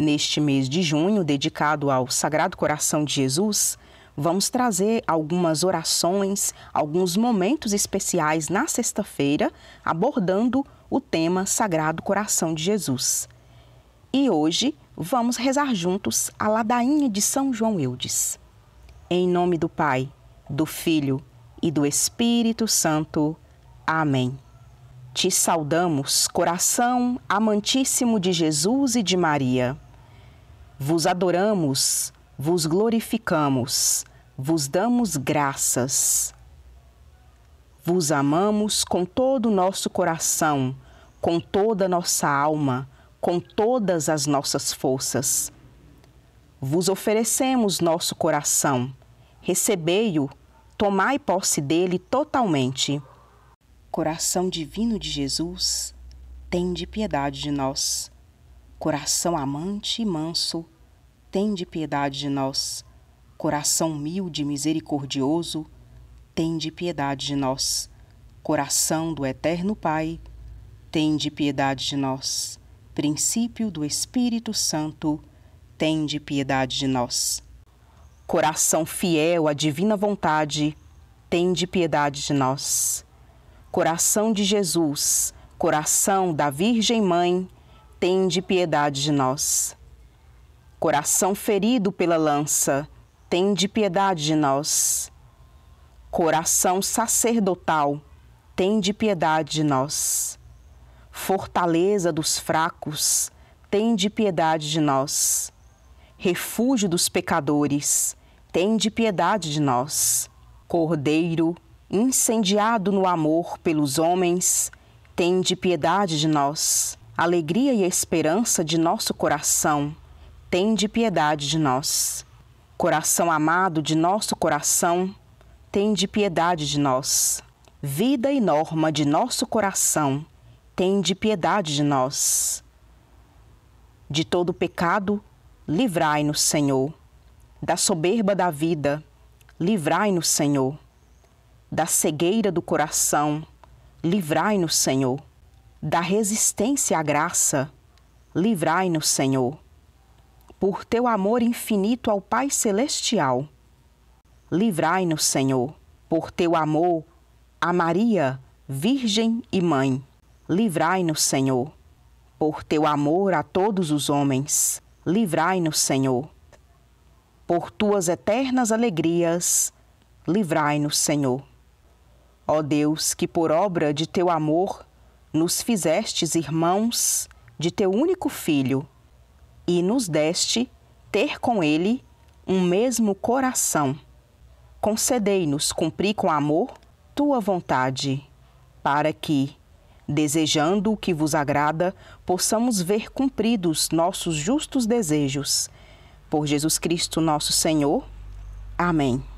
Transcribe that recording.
Neste mês de junho, dedicado ao Sagrado Coração de Jesus, vamos trazer algumas orações, alguns momentos especiais na sexta-feira, abordando o tema Sagrado Coração de Jesus. E hoje vamos rezar juntos a ladainha de São João Eudes. Em nome do Pai, do Filho e do Espírito Santo. Amém. Te saudamos, coração amantíssimo de Jesus e de Maria vos adoramos, vos glorificamos, vos damos graças. Vos amamos com todo o nosso coração, com toda nossa alma, com todas as nossas forças. Vos oferecemos nosso coração, recebei-o, tomai posse dele totalmente. Coração divino de Jesus, tende piedade de nós. Coração amante e manso, tem de piedade de nós. Coração humilde e misericordioso, tem de piedade de nós. Coração do Eterno Pai, tem de piedade de nós. Princípio do Espírito Santo, tem de piedade de nós. Coração fiel à divina vontade, tem de piedade de nós. Coração de Jesus, coração da Virgem Mãe, tende piedade de nós. Coração ferido pela lança, tende piedade de nós. Coração sacerdotal, tende piedade de nós. Fortaleza dos fracos, tende piedade de nós. Refúgio dos pecadores, tende piedade de nós. Cordeiro, incendiado no amor pelos homens, tende piedade de nós alegria e esperança de nosso coração, tende piedade de nós. Coração amado de nosso coração, tende piedade de nós. Vida e norma de nosso coração, tende piedade de nós. De todo pecado, livrai-nos, Senhor. Da soberba da vida, livrai-nos, Senhor. Da cegueira do coração, livrai-nos, Senhor da resistência à graça, livrai-nos, Senhor. Por teu amor infinito ao Pai Celestial, livrai-nos, Senhor. Por teu amor a Maria, Virgem e Mãe, livrai-nos, Senhor. Por teu amor a todos os homens, livrai-nos, Senhor. Por tuas eternas alegrias, livrai-nos, Senhor. Ó Deus, que por obra de teu amor nos fizestes irmãos de teu único filho e nos deste ter com ele um mesmo coração. Concedei-nos cumprir com amor tua vontade, para que, desejando o que vos agrada, possamos ver cumpridos nossos justos desejos. Por Jesus Cristo, nosso Senhor. Amém.